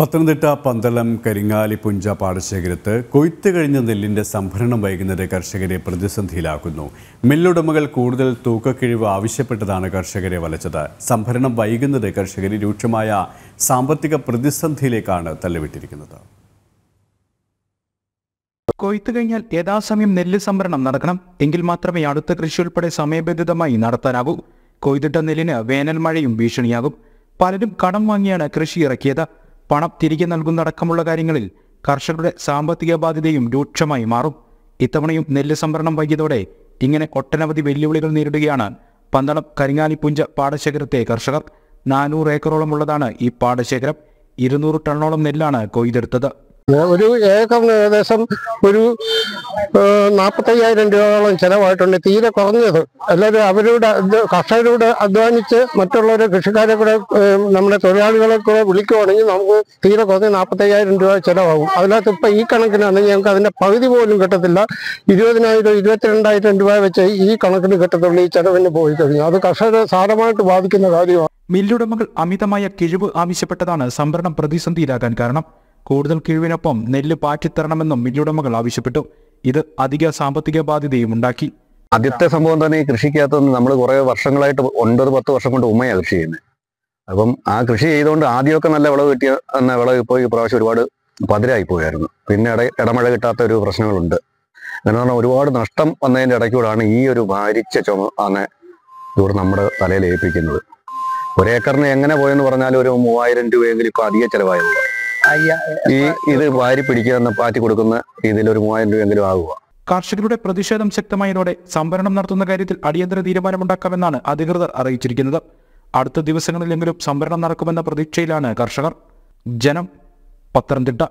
പത്തനംതിട്ട പന്തളം കരിങ്ങാലി പുഞ്ച പാടശേഖരത്ത് കൊയ്ത്ത് കഴിഞ്ഞ നെല്ലിന്റെ സംഭരണം വൈകുന്നത് കർഷകരെ പ്രതിസന്ധിയിലാക്കുന്നു മില്ലുടമകൾ കൂടുതൽ തൂക്കക്കിഴിവ് ആവശ്യപ്പെട്ടതാണ് കർഷകരെ വലച്ചത് സംഭരണം വൈകുന്നത് കർഷകരെ രൂക്ഷമായ സാമ്പത്തിക പ്രതിസന്ധിയിലേക്കാണ് തള്ളിവിട്ടിരിക്കുന്നത് കൊയ്ത്ത് കഴിഞ്ഞാൽ യഥാസമയം നെല്ല് സംഭരണം നടക്കണം എങ്കിൽ മാത്രമേ അടുത്ത കൃഷി ഉൾപ്പെടെ സമയബന്ധിതമായി നടത്താനാകൂ കൊയ്തിട്ട നെല്ലിന് വേനൽമഴയും ഭീഷണിയാകും പലരും കടം വാങ്ങിയാണ് കൃഷി ഇറക്കിയത് പണം തിരികെ നൽകുന്നടക്കമുള്ള കാര്യങ്ങളിൽ കർഷകരുടെ സാമ്പത്തിക ബാധ്യതയും രൂക്ഷമായി മാറും ഇത്തവണയും നെല്ല് സംഭരണം വൈകിയതോടെ ഇങ്ങനെ ഒട്ടനവധി വെല്ലുവിളികൾ നേരിടുകയാണ് പന്തളം കരിങ്ങാലിപ്പുഞ്ച പാടശേഖരത്തെ കർഷകർ നാനൂറ് ഏക്കറോളം ഉള്ളതാണ് ഈ പാടശേഖരം ഇരുന്നൂറ് ടണ്ണോളം നെല്ലാണ് കൊയ്തെടുത്തത് ഒരു ഏകം ഏകദേശം ഒരു നാൽപ്പത്തയ്യായിരം രൂപയോളം ചിലവായിട്ടുണ്ട് തീരെ കുറഞ്ഞത് അല്ലാതെ അവരുടെ കർഷകരോട് അധ്വാനിച്ച് മറ്റുള്ളവരെ കൃഷിക്കാരെ കൂടെ നമ്മുടെ തൊഴിലാളികളെ കൂടെ വിളിക്കുവാണെങ്കിൽ നമുക്ക് തീരെ കുറഞ്ഞ് നാൽപ്പത്തയ്യായിരം രൂപ ചിലവാകും അതിനകത്ത് ഇപ്പം ഈ കണക്കിനാണെങ്കിൽ ഞങ്ങൾക്ക് അതിൻ്റെ പകുതി പോലും കിട്ടത്തില്ല ഇരുപതിനായിരം ഇരുപത്തിരണ്ടായിരം രൂപ വെച്ച് ഈ കണക്കിന് കിട്ടത്തുള്ളൂ ഈ ചിലവിന് പോയി കഴിഞ്ഞു അത് കർഷകരെ സാരമായിട്ട് ബാധിക്കുന്ന കാര്യമാണ് മില്ലുടമകൾ അമിതമായ കിഴിവ് ആവശ്യപ്പെട്ടതാണ് സംഭരണം പ്രതിസന്ധിയിലാകാൻ കാരണം കൂടുതൽ കിഴിവിനൊപ്പം നെല്ല് പാറ്റിത്തരണമെന്നും മില്ലുടമകൾ ആവശ്യപ്പെട്ടു ഇത് അധിക സാമ്പത്തിക ബാധ്യതയും ഉണ്ടാക്കി ആദ്യത്തെ സംഭവം തന്നെ ഈ കൃഷിക്കകത്ത് നമ്മൾ കുറേ വർഷങ്ങളായിട്ട് ഒൻപത് പത്ത് വർഷം കൊണ്ട് ഉമ്മയാണ് കൃഷി ചെയ്യുന്നത് അപ്പം ആ കൃഷി ചെയ്തുകൊണ്ട് ആദ്യമൊക്കെ നല്ല വിളവ് കിട്ടിയ എന്ന വിളവ് ഇപ്പോൾ ഈ പ്രാവശ്യം ഒരുപാട് പതിരായി പോയായിരുന്നു പിന്നെ ഇട ഇടമഴ കിട്ടാത്ത ഒരു പ്രശ്നങ്ങളുണ്ട് അങ്ങനെ പറഞ്ഞാൽ ഒരുപാട് നഷ്ടം വന്നതിൻ്റെ ഇടയ്ക്കൂടാണ് ഈ ഒരു ഭാരിച്ച ചുമ ആണ് ഇതോട് നമ്മുടെ തലയിൽ ഏൽപ്പിക്കുന്നത് ഒരേക്കറിന് എങ്ങനെ പോയെന്ന് പറഞ്ഞാൽ ഒരു മൂവായിരം രൂപയെങ്കിലും ഇപ്പോൾ അധിക ചിലവായുള്ളൂ ഈ ഇത് വാരി പിടിക്കാന്ന് പാറ്റി കൊടുക്കുന്ന രീതിയിൽ ഒരു മൂവായിരം രൂപയെങ്കിലും ആകുക കർഷകരുടെ പ്രതിഷേധം ശക്തമായതോടെ സംഭരണം നടത്തുന്ന കാര്യത്തിൽ അടിയന്തര തീരുമാനമുണ്ടാക്കാമെന്നാണ് അധികൃതർ അറിയിച്ചിരിക്കുന്നത് അടുത്ത ദിവസങ്ങളിലെങ്കിലും സംഭരണം നടക്കുമെന്ന പ്രതീക്ഷയിലാണ് കർഷകർ ജനം പത്തനംതിട്ട